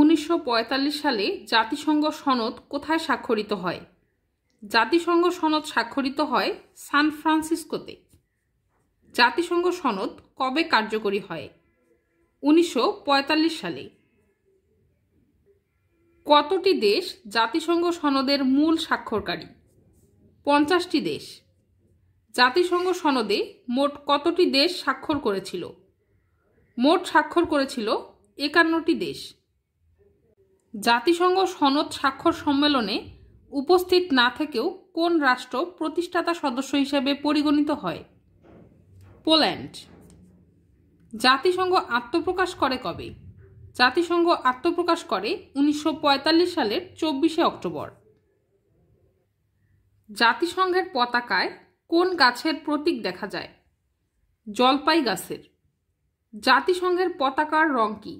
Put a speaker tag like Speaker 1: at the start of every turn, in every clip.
Speaker 1: উনিশশো সালে জাতিসংঘ সনদ কোথায় স্বাক্ষরিত হয় জাতিসংঘ সনদ স্বাক্ষরিত হয় সান ফ্রান্সিসকোতে জাতিসংঘ সনদ কবে কার্যকরী হয় উনিশশো সালে কতটি দেশ জাতিসংঘ সনদের মূল স্বাক্ষরকারী পঞ্চাশটি দেশ জাতিসংঘ সনদে মোট কতটি দেশ স্বাক্ষর করেছিল মোট স্বাক্ষর করেছিল একান্নটি দেশ জাতিসংঘ সনদ স্বাক্ষর সম্মেলনে উপস্থিত না থেকেও কোন রাষ্ট্র প্রতিষ্ঠাতা সদস্য হিসেবে পরিগণিত হয় পোল্যান্ড জাতিসংঘ আত্মপ্রকাশ করে কবে জাতিসংঘ আত্মপ্রকাশ করে উনিশশো সালের চব্বিশে অক্টোবর জাতিসংঘের পতাকায় কোন গাছের প্রতীক দেখা যায় জলপাই গাছের জাতিসংঘের পতাকার রং কি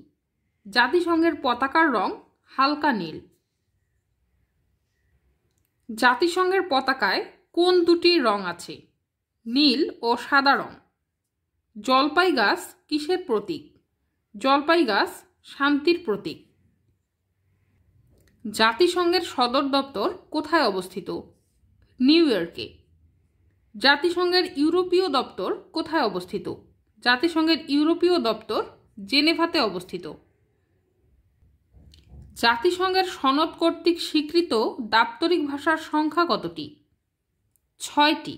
Speaker 1: জাতিসংঘের পতাকার রং হালকা নীল জাতিসংঘের পতাকায় কোন দুটি রং আছে নীল ও সাদা রং জলপাই গাছ কিসের প্রতীক জলপাই গাছ শান্তির প্রতীক জাতিসংঘের সদর দপ্তর কোথায় অবস্থিত নিউ ইয়র্কে জাতিসংঘের ইউরোপীয় দপ্তর কোথায় অবস্থিত জাতিসংঘের ইউরোপীয় দপ্তর জেনেভাতে অবস্থিত জাতিসংঘের সনদ কর্তৃক স্বীকৃত দাপ্তরিক ভাষার সংখ্যা কতটি ছয়টি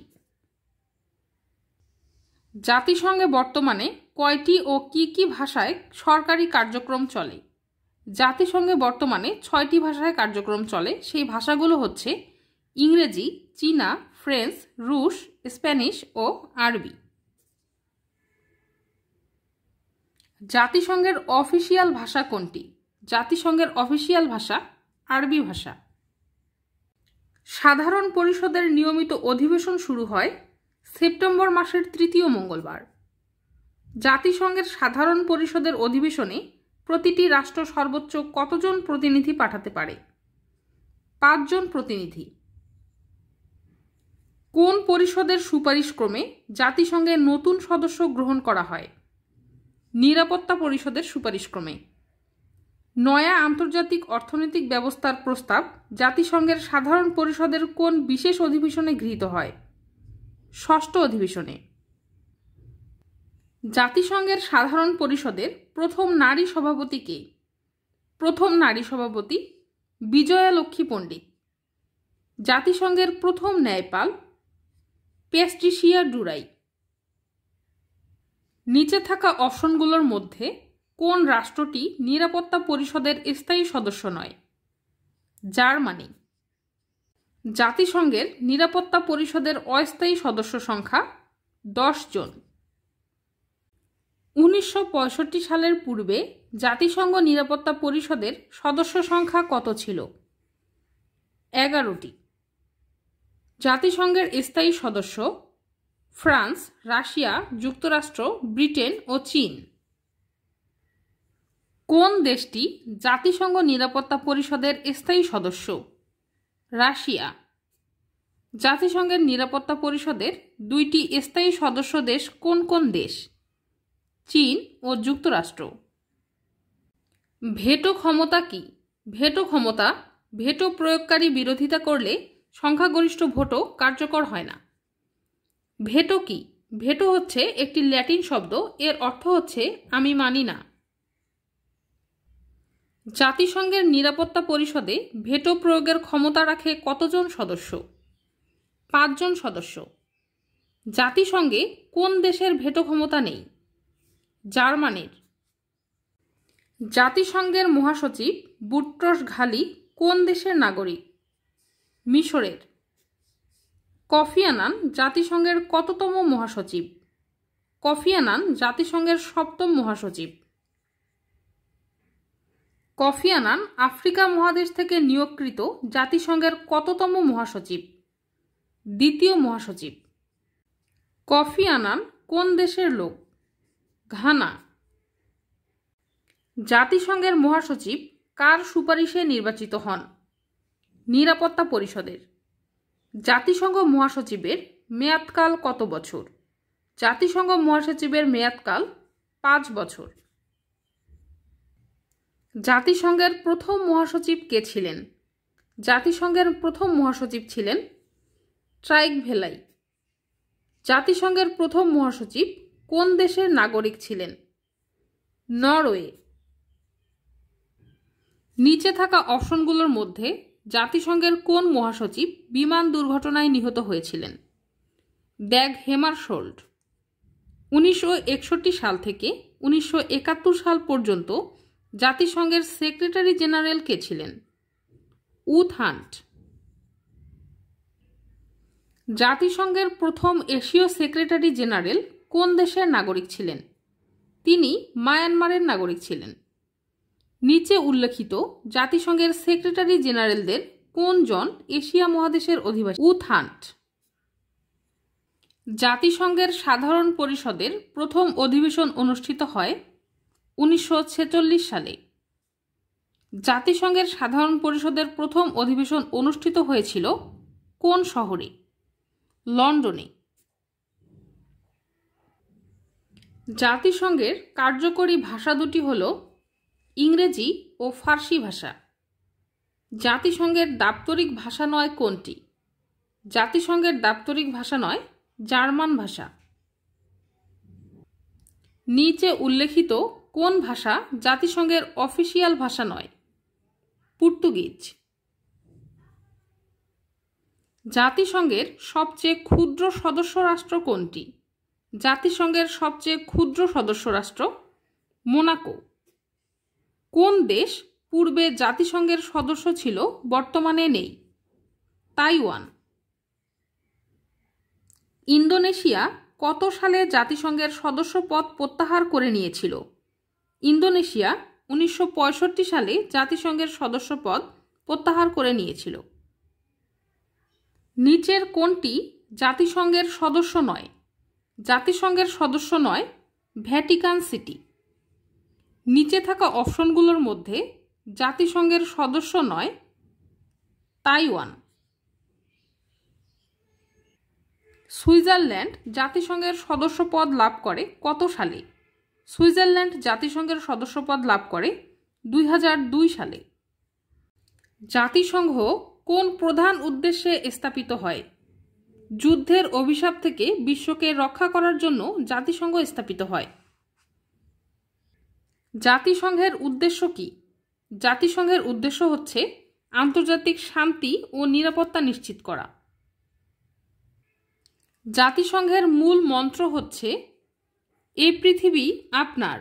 Speaker 1: জাতিসংঘে বর্তমানে কয়টি ও কি কি ভাষায় সরকারি কার্যক্রম চলে জাতিসংঘে বর্তমানে ছয়টি ভাষায় কার্যক্রম চলে সেই ভাষাগুলো হচ্ছে ইংরেজি চীনা ফ্রেঞ্চ রুশ স্প্যানিশ ও আরবি জাতিসংঘের অফিসিয়াল ভাষা কোনটি জাতিসংঘের অফিসিয়াল ভাষা আরবি ভাষা সাধারণ পরিষদের নিয়মিত অধিবেশন শুরু হয় সেপ্টেম্বর মাসের তৃতীয় মঙ্গলবার জাতিসংঘের সাধারণ পরিষদের অধিবেশনে প্রতিটি রাষ্ট্র সর্বোচ্চ কতজন প্রতিনিধি পাঠাতে পারে পাঁচজন প্রতিনিধি কোন পরিষদের সুপারিশ ক্রমে জাতিসংঘে নতুন সদস্য গ্রহণ করা হয় নিরাপত্তা পরিষদের সুপারিশ ক্রমে নয়া আন্তর্জাতিক অর্থনৈতিক ব্যবস্থার প্রস্তাব জাতিসংঘের সাধারণ পরিষদের কোন বিশেষ অধিবেশনে গৃহীত হয় ষষ্ঠ অধিবেশনে জাতিসংঘের সাধারণ পরিষদের প্রথম নারী সভাপতি কে প্রথম নারী সভাপতি বিজয়া লক্ষ্মী পণ্ডিত জাতিসংঘের প্রথম ন্যায়পাল পেস্টিসিয়া ডুরাই নিচে থাকা অপশনগুলোর মধ্যে কোন রাষ্ট্রটি নিরাপত্তা পরিষদের স্থায়ী সদস্য নয় জার্মানি জাতিসংঘের নিরাপত্তা পরিষদের অস্থায়ী সদস্য সংখ্যা দশ জন উনিশশো সালের পূর্বে জাতিসংঘ নিরাপত্তা পরিষদের সদস্য সংখ্যা কত ছিল এগারোটি জাতিসংঘের স্থায়ী সদস্য ফ্রান্স রাশিয়া যুক্তরাষ্ট্র ব্রিটেন ও চীন কোন দেশটি জাতিসংঘ নিরাপত্তা পরিষদের স্থায়ী সদস্য রাশিয়া জাতিসংঘের নিরাপত্তা পরিষদের দুইটি স্থায়ী সদস্য দেশ কোন কোন দেশ চীন ও যুক্তরাষ্ট্র ভেটো ক্ষমতা কি ভেটো ক্ষমতা ভেটো প্রয়োগকারী বিরোধিতা করলে সংখ্যাগরিষ্ঠ ভোটও কার্যকর হয় না ভেটো কি ভেটো হচ্ছে একটি ল্যাটিন শব্দ এর অর্থ হচ্ছে আমি মানি না জাতিসংঘের নিরাপত্তা পরিষদে ভেটো প্রয়োগের ক্ষমতা রাখে কতজন সদস্য পাঁচজন সদস্য জাতিসংঘে কোন দেশের ভেটো ক্ষমতা নেই জার্মানির জাতিসংঘের মহাসচিব বুট্রস ঘালি কোন দেশের নাগরিক মিশরের কফি আনান জাতিসংঘের কততম মহাসচিব কফি আনান জাতিসংঘের সপ্তম মহাসচিব কফি আনান আফ্রিকা মহাদেশ থেকে নিয়োগকৃত জাতিসংঘের কততম মহাসচিব দ্বিতীয় মহাসচিব কফি আনান কোন দেশের লোক ঘানা জাতিসংঘের মহাসচিব কার সুপারিশে নির্বাচিত হন নিরাপত্তা পরিষদের জাতিসংঘ মহাসচিবের মেয়াদকাল কত বছর জাতিসংঘ মহাসচিবের মেয়াদকাল পাঁচ বছর জাতিসংঘের প্রথম মহাসচিব কে ছিলেন জাতিসংঘের প্রথম মহাসচিব ছিলেন ট্রাইক ভেলাই জাতিসংঘের প্রথম মহাসচিব কোন দেশের নাগরিক ছিলেন নরওয়ে নিচে থাকা অপশনগুলোর মধ্যে জাতিসংঘের কোন মহাসচিব বিমান দুর্ঘটনায় নিহত হয়েছিলেন ড্যাগ হেমারশোল্ড উনিশশো সাল থেকে উনিশশো সাল পর্যন্ত জাতিসংঘের সেক্রেটারি জেনারেল কে ছিলেন উথ হান্ট জাতিসংঘের প্রথম এশীয় সেক্রেটারি জেনারেল কোন দেশের নাগরিক ছিলেন তিনি মায়ানমারের নাগরিক ছিলেন নিচে উল্লেখিত জাতিসংঘের সেক্রেটারি জেনারেলদের কোন জন এশিয়া মহাদেশের অধিবাসী হান্ট জাতিসংঘের সাধারণ পরিষদের প্রথম অধিবেশন অনুষ্ঠিত হয় উনিশশো সালে জাতিসংঘের সাধারণ পরিষদের প্রথম অধিবেশন অনুষ্ঠিত হয়েছিল কোন শহরে লন্ডনে জাতিসংঘের কার্যকরী ভাষা দুটি হল ইংরেজি ও ফার্সি ভাষা জাতিসংঘের দাপ্তরিক ভাষা নয় কোনটি জাতিসংঘের দাপ্তরিক ভাষা নয় জার্মান ভাষা নিচে উল্লেখিত কোন ভাষা জাতিসংঘের অফিসিয়াল ভাষা নয় পর্তুগিজ জাতিসংঘের সবচেয়ে ক্ষুদ্র সদস্য রাষ্ট্র কোনটি জাতিসংঘের সবচেয়ে ক্ষুদ্র সদস্য রাষ্ট্র মোনাকো কোন দেশ পূর্বে জাতিসংঘের সদস্য ছিল বর্তমানে নেই তাইওয়ান ইন্দোনেশিয়া কত সালে জাতিসংঘের সদস্য পদ প্রত্যাহার করে নিয়েছিল ইন্দোনেশিয়া উনিশশো সালে জাতিসংঘের সদস্যপদ প্রত্যাহার করে নিয়েছিল নিচের কোনটি জাতিসংঘের সদস্য নয় জাতিসংঘের সদস্য নয় ভ্যাটিকান সিটি নিচে থাকা অপশনগুলোর মধ্যে জাতিসংঘের সদস্য নয় তাইওয়ান সুইজারল্যান্ড জাতিসংঘের সদস্যপদ লাভ করে কত সালে সুইজারল্যান্ড জাতিসংঘের সদস্যপদ লাভ করে দুই সালে জাতিসংঘ কোন প্রধান উদ্দেশ্যে স্থাপিত হয় যুদ্ধের অভিশাপ থেকে বিশ্বকে রক্ষা করার জন্য জাতিসংঘ স্থাপিত হয় জাতিসংঘের উদ্দেশ্য কি জাতিসংঘের উদ্দেশ্য হচ্ছে আন্তর্জাতিক শান্তি ও নিরাপত্তা নিশ্চিত করা জাতিসংঘের মূল মন্ত্র হচ্ছে এই পৃথিবী আপনার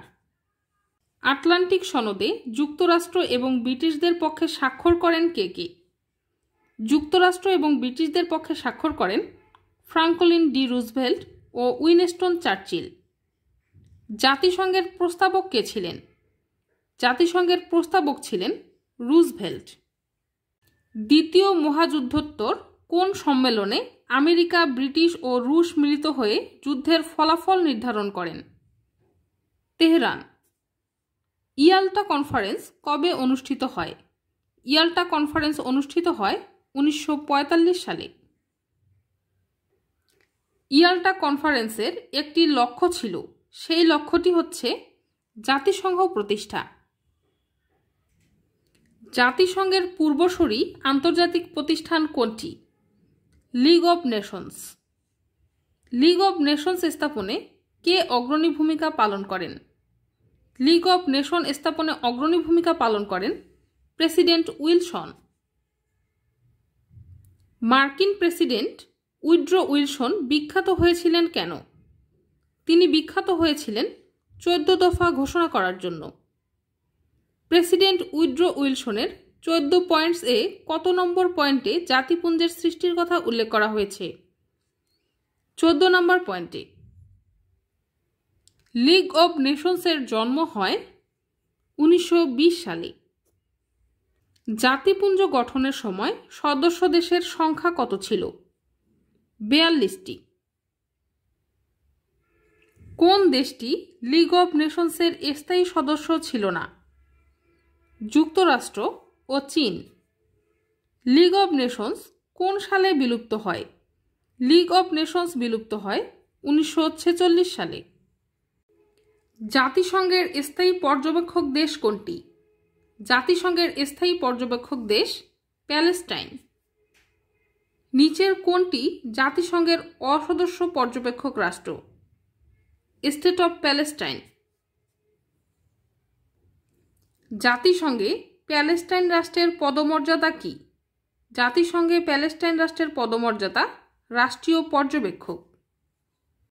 Speaker 1: আটলান্টিক সনদে যুক্তরাষ্ট্র এবং ব্রিটিশদের পক্ষে স্বাক্ষর করেন কে কে যুক্তরাষ্ট্র এবং ব্রিটিশদের পক্ষে স্বাক্ষর করেন ফ্রাঙ্কলিন ডি রুজভেল্ট ও উইনেস্টন চার্চিল জাতিসংঘের প্রস্তাবক কে ছিলেন জাতিসংঘের প্রস্তাবক ছিলেন রুজভেল্ট দ্বিতীয় মহাযুদ্ধোত্তর কোন সম্মেলনে আমেরিকা ব্রিটিশ ও রুশ মিলিত হয়ে যুদ্ধের ফলাফল নির্ধারণ করেন তেহরান ইয়াল্টা কনফারেন্স কবে অনুষ্ঠিত হয় ইয়াল্টা কনফারেন্স অনুষ্ঠিত হয় উনিশশো সালে ইয়াল্টা কনফারেন্সের একটি লক্ষ্য ছিল সেই লক্ষ্যটি হচ্ছে জাতিসংঘ প্রতিষ্ঠা জাতিসংঘের পূর্বসরী আন্তর্জাতিক প্রতিষ্ঠান কোনটি League of Nations League of Nations স্থাপনে কে অগ্রণী ভূমিকা পালন করেন লিগ অব নেশন স্থাপনে অগ্রণী ভূমিকা পালন করেন প্রেসিডেন্ট উইলসন মার্কিন প্রেসিডেন্ট উইড্রো উইলসন বিখ্যাত হয়েছিলেন কেন তিনি বিখ্যাত হয়েছিলেন চোদ্দ দফা ঘোষণা করার জন্য প্রেসিডেন্ট উইড্রো উইলসনের চোদ্দ পয়েন্টস এ কত নম্বর পয়েন্টে জাতিপুঞ্জের সৃষ্টির কথা উল্লেখ করা হয়েছে চোদ্দ নম্বর পয়েন্টে লিগ অব নেশনসের জন্ম হয় উনিশশো সালে জাতিপুঞ্জ গঠনের সময় সদস্য দেশের সংখ্যা কত ছিল বেয়াল্লিশটি কোন দেশটি লিগ অব নেশনসের স্থায়ী সদস্য ছিল না যুক্তরাষ্ট্র ও চীন লিগ অব নেশনস কোন সালে বিলুপ্ত হয় লিগ অব নেশনস বিলুপ্ত হয় উনিশশো সালে জাতিসংঘের স্থায়ী পর্যবেক্ষক দেশ কোনটি জাতিসংঘের স্থায়ী পর্যবেক্ষক দেশ প্যালেস্টাইন নিচের কোনটি জাতিসংঘের অসদস্য পর্যবেক্ষক রাষ্ট্র স্টেট অব প্যালেস্টাইন জাতিসংঘে প্যালেস্টাইন রাষ্ট্রের পদমর্যাদা কি জাতিসংঘে প্যালেস্টাইন রাষ্ট্রের পদমর্যাদা রাষ্ট্রীয় পর্যবেক্ষক